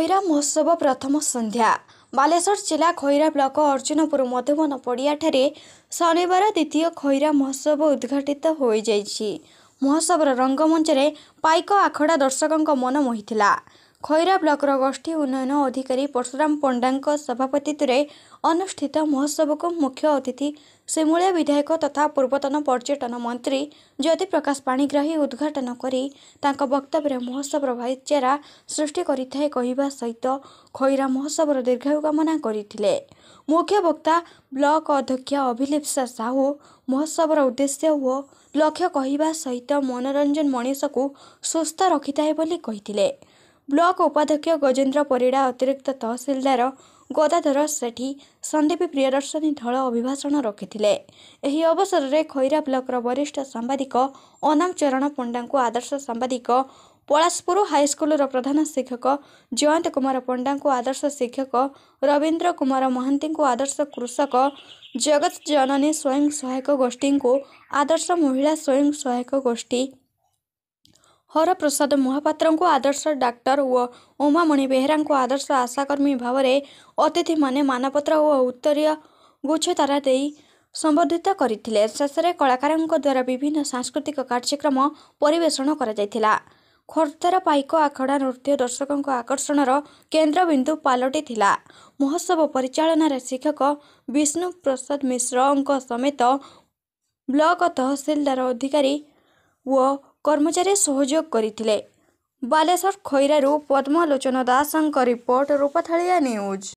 ଖଇରା ମହୋତ୍ସବ ପ୍ରଥମ ସନ୍ଧ୍ୟା ବାଲେଶ୍ୱର ଜିଲ୍ଲା ଖଇରା ବ୍ଲକ ଅର୍ଜୁନପୁର ମଧୁବନ ପଡ଼ିଆଠାରେ ଶନିବାର ଦ୍ୱିତୀୟ ଖଇରା ମହୋତ୍ସବ ଉଦ୍ଘାଟିତ ହୋଇଯାଇଛି ମହୋତ୍ସବର ରଙ୍ଗମଞ୍ଚରେ ପାଇକ ଆଖଡ଼ା ଦର୍ଶକଙ୍କ ମନ ମୋହିଥିଲା ଖଇରା ବ୍ଲକର ଗୋଷ୍ଠୀ ଉନ୍ନୟନ ଅଧିକାରୀ ପରଶୁରାମ ପଣ୍ଡାଙ୍କ ସଭାପତିତ୍ୱରେ ଅନୁଷ୍ଠିତ ମହୋତ୍ସବକୁ ମୁଖ୍ୟ ଅତିଥି ସିମୁଳିଆ ବିଧାୟକ ତଥା ପୂର୍ବତନ ପର୍ଯ୍ୟଟନ ମନ୍ତ୍ରୀ ଜ୍ୟୋତିପ୍ରକାଶ ପାଣିଗ୍ରାହୀ ଉଦ୍ଘାଟନ କରି ତାଙ୍କ ବକ୍ତବ୍ୟରେ ମହୋତ୍ସବର ଭାଇଚାରା ସୃଷ୍ଟି କରିଥାଏ କହିବା ସହିତ ଖଇରା ମହୋତ୍ସବର ଦୀର୍ଘାୟୁ କାମନା କରିଥିଲେ ମୁଖ୍ୟ ବକ୍ତା ବ୍ଲକ ଅଧ୍ୟକ୍ଷ ଅଭିଲିପ୍ସା ସାହୁ ମହୋତ୍ସବର ଉଦ୍ଦେଶ୍ୟ ଓ ଲକ୍ଷ୍ୟ କହିବା ସହିତ ମନୋରଞ୍ଜନ ମଣିଷକୁ ସୁସ୍ଥ ରଖିଥାଏ ବୋଲି କହିଥିଲେ ବ୍ଲକ ଉପାଧ୍ୟକ୍ଷ ଗଜେନ୍ଦ୍ର ପରିଡ଼ା ଅତିରିକ୍ତ ତହସିଲଦାର ଗୋଦାଧର ସେଠୀ ସନ୍ଦୀପ ପ୍ରିୟଦର୍ଶନୀ ଧଳ ଅଭିଭାଷଣ ରଖିଥିଲେ ଏହି ଅବସରରେ ଖଇରା ବ୍ଲକର ବରିଷ୍ଠ ସାମ୍ବାଦିକ ଅନାମ ଚରଣ ପଣ୍ଡାଙ୍କୁ ଆଦର୍ଶ ସାମ୍ବାଦିକ ପଳାଶପୁର ହାଇସ୍କୁଲର ପ୍ରଧାନ ଶିକ୍ଷକ ଜୟନ୍ତ କୁମାର ପଣ୍ଡାଙ୍କୁ ଆଦର୍ଶ ଶିକ୍ଷକ ରବୀନ୍ଦ୍ର କୁମାର ମହାନ୍ତିଙ୍କୁ ଆଦର୍ଶ କୃଷକ ଜଗତ ଜନନୀ ସ୍ୱୟଂ ସହାୟକ ଗୋଷ୍ଠୀଙ୍କୁ ଆଦର୍ଶ ମହିଳା ସ୍ୱୟଂ ସହାୟକ ଗୋଷ୍ଠୀ ହରପ୍ରସାଦ ମହାପାତ୍ରଙ୍କୁ ଆଦର୍ଶ ଡାକ୍ତର ଓ ଉମାମଣି ବେହେରାଙ୍କୁ ଆଦର୍ଶ ଆଶାକର୍ମୀ ଭାବରେ ଅତିଥିମାନେ ମାନପତ୍ର ଓ ଉତ୍ତରୀୟ ଗୁଚ୍ଛତାରା ଦେଇ ସମ୍ବର୍ଦ୍ଧିତ କରିଥିଲେ ଶେଷରେ କଳାକାରଙ୍କ ଦ୍ୱାରା ବିଭିନ୍ନ ସାଂସ୍କୃତିକ କାର୍ଯ୍ୟକ୍ରମ ପରିବେଷଣ କରାଯାଇଥିଲା ଖୋର୍ଦ୍ଧାର ପାଇକ ଆଖଡ଼ା ନୃତ୍ୟ ଦର୍ଶକଙ୍କ ଆକର୍ଷଣର କେନ୍ଦ୍ରବିନ୍ଦୁ ପାଲଟିଥିଲା ମହୋତ୍ସବ ପରିଚାଳନାରେ ଶିକ୍ଷକ ବିଷ୍ଣୁ ପ୍ରସାଦ ମିଶ୍ରଙ୍କ ସମେତ ବ୍ଲକ ତହସିଲଦାର ଅଧିକାରୀ ଓ କର୍ମଚାରୀ ସହଯୋଗ କରିଥିଲେ ବାଲେଶ୍ୱର ଖଇରାରୁ ପଦ୍ମଲୋଚନ ଦାସଙ୍କ ରିପୋର୍ଟ ରୂପଥାଳିଆ ନ୍ୟୁଜ୍